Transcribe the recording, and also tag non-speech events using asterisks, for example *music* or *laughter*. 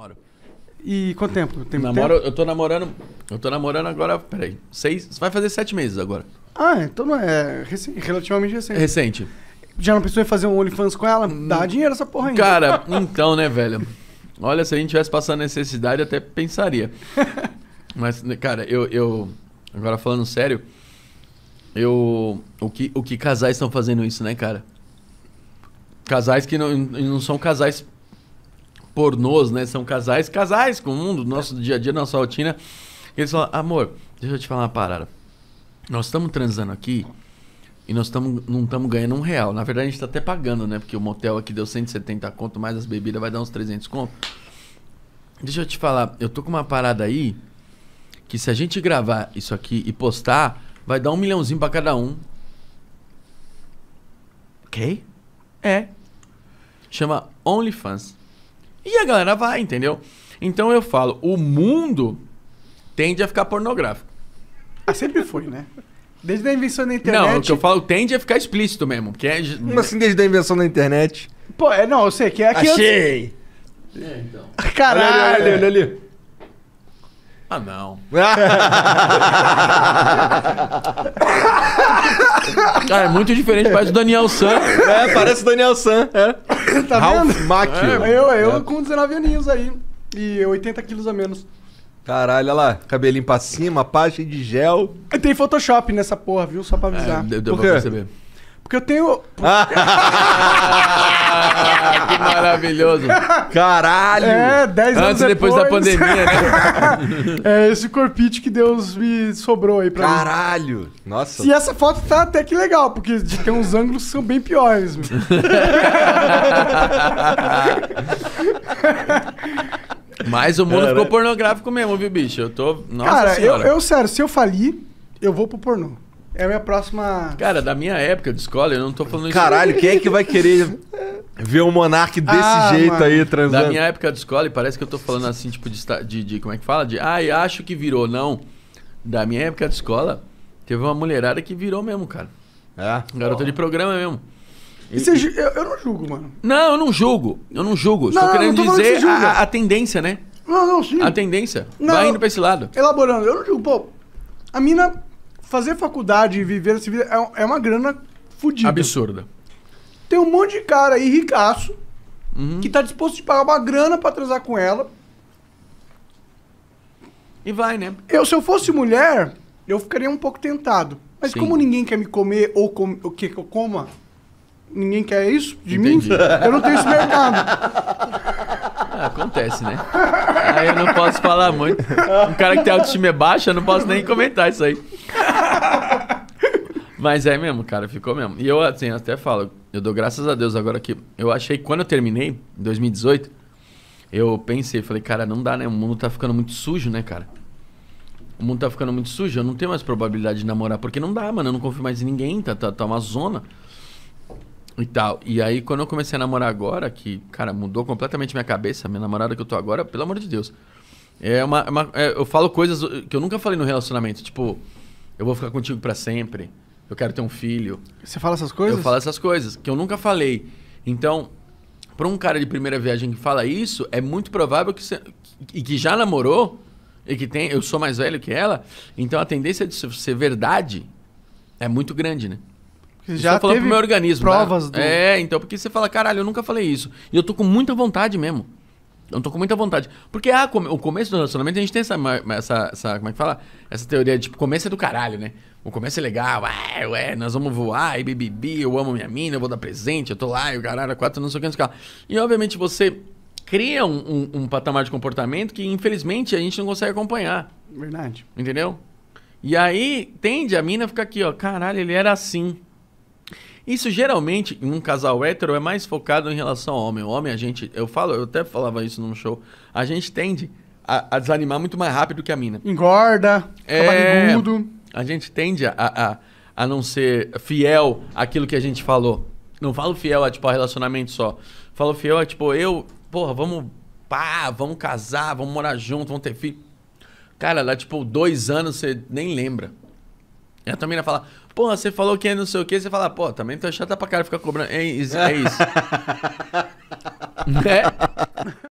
Moro. E quanto tempo? Tem Namoro, tempo? Eu tô namorando. Eu tô namorando agora. Peraí. Seis. Vai fazer sete meses agora. Ah, então não é. Recente, relativamente recente. Recente. Já não pensou em fazer um OnlyFans com ela? Dá hum, dinheiro essa porra ainda. Cara, *laughs* então, né, velho? Olha, se a gente tivesse passando necessidade, até pensaria. *laughs* Mas, cara, eu, eu. Agora falando sério, eu. O que, o que casais estão fazendo isso, né, cara? Casais que não, não são casais pornôs, né? São casais, casais com o mundo nosso dia a dia, nossa rotina. Eles falam, amor, deixa eu te falar uma parada. Nós estamos transando aqui e nós tamo, não estamos ganhando um real. Na verdade, a gente está até pagando, né? Porque o motel aqui deu 170 conto, mais as bebidas vai dar uns 300 conto. Deixa eu te falar, eu tô com uma parada aí que se a gente gravar isso aqui e postar, vai dar um milhãozinho para cada um. Ok? É. Chama OnlyFans. E a galera vai, entendeu? Então eu falo, o mundo tende a ficar pornográfico. Ah, sempre foi, né? Desde a invenção da internet. Não, o que eu falo tende a ficar explícito mesmo. Que é... Como assim desde a invenção da internet? Pô, é, não, eu sei que é aqui. Achei! É, então. Caralho! Olha ali, Ah, não. *laughs* Cara, é muito diferente, parece o Daniel San. É, parece o Daniel San. É. *laughs* tá vendo? Macchio. É, eu, eu é. com 19 aninhos aí. E 80 quilos a menos. Caralho, olha lá, cabelinho pra cima, pasta de gel. Tem Photoshop nessa porra, viu? Só pra avisar. É, deu, deu Por pra perceber. Porque eu tenho. *laughs* *laughs* que maravilhoso. Caralho. É, 10 anos Antes, depois, depois da pandemia, né? *laughs* é esse corpite que Deus me sobrou aí pra Caralho. mim. Caralho. Nossa. E essa foto tá até que legal, porque de ter uns ângulos são bem piores. *laughs* Mas o mundo Cara. É, ficou pornográfico mesmo, viu, bicho? Eu tô. Nossa Cara, Eu, eu, sério, se eu falir, eu vou pro pornô. É a minha próxima. Cara, da minha época de escola, eu não tô falando isso. Caralho, quem é que vai querer Ver um monarca desse ah, jeito mano. aí transando. Da minha época de escola, e parece que eu tô falando assim, tipo, de, de, de como é que fala? De, ai, ah, acho que virou. Não. Da minha época de escola, teve uma mulherada que virou mesmo, cara. É? Garota de programa mesmo. E, e, e... Eu, eu, não julgo, mano. Não, eu não julgo. Eu não julgo. Não, Estou querendo dizer que a, a, tendência, né? Não, não, sim. A tendência. Não, Vai indo pra esse lado. Elaborando, eu não julgo. Pô, a mina fazer faculdade e viver essa vida é, é uma grana fodida. Absurda. Tem um monte de cara aí, ricaço, uhum. que tá disposto a pagar uma grana pra transar com ela. E vai, né? Eu, se eu fosse mulher, eu ficaria um pouco tentado. Mas Sim. como ninguém quer me comer ou, com, ou que eu coma, ninguém quer isso de Entendi. mim, eu não tenho esse mercado. Ah, acontece, né? Aí eu não posso falar muito. Um cara que tem autoestima é baixa, eu não posso nem comentar isso aí. Mas é mesmo, cara, ficou mesmo. E eu assim, até falo, eu dou graças a Deus agora que eu achei quando eu terminei, em 2018, eu pensei, falei, cara, não dá, né? O mundo tá ficando muito sujo, né, cara? O mundo tá ficando muito sujo, eu não tenho mais probabilidade de namorar, porque não dá, mano, eu não confio mais em ninguém, tá, tá, tá uma zona e tal. E aí, quando eu comecei a namorar agora, que, cara, mudou completamente minha cabeça, minha namorada que eu tô agora, pelo amor de Deus. É uma. É uma é, eu falo coisas que eu nunca falei no relacionamento, tipo, eu vou ficar contigo para sempre eu quero ter um filho. Você fala essas coisas? Eu falo essas coisas, que eu nunca falei. Então, para um cara de primeira viagem que fala isso, é muito provável que você, e que já namorou e que tem, eu sou mais velho que ela, então a tendência de ser verdade é muito grande, né? Você já falou pro meu organismo, né? provas né? do... É, então porque você fala, caralho, eu nunca falei isso. E eu tô com muita vontade mesmo não tô com muita vontade. Porque ah, o começo do relacionamento, a gente tem essa, essa, essa, Como é que fala? Essa teoria de tipo, começo é do caralho, né? O começo é legal, ué, ué, nós vamos voar, e bibibi, eu amo minha mina, eu vou dar presente, eu tô lá, e o caralho, quatro, não sei o que, não sei o que. E obviamente você cria um, um, um patamar de comportamento que infelizmente a gente não consegue acompanhar. Verdade. Entendeu? E aí tende a mina ficar aqui, ó, caralho, ele era assim. Isso geralmente, em um casal hétero, é mais focado em relação ao homem. O homem, a gente, eu falo, eu até falava isso num show, a gente tende a, a desanimar muito mais rápido que a mina. Engorda, é, barrigudo. A gente tende a, a, a não ser fiel àquilo que a gente falou. Não falo fiel a, tipo, a relacionamento só. Falo fiel a, tipo, eu, porra, vamos pá, vamos casar, vamos morar junto, vamos ter filho. Cara, lá, tipo, dois anos você nem lembra. E é, a mina fala, porra, você falou que é não sei o quê, você fala, pô, também tô chata pra cara ficar cobrando. É, isso. É isso. né? *laughs*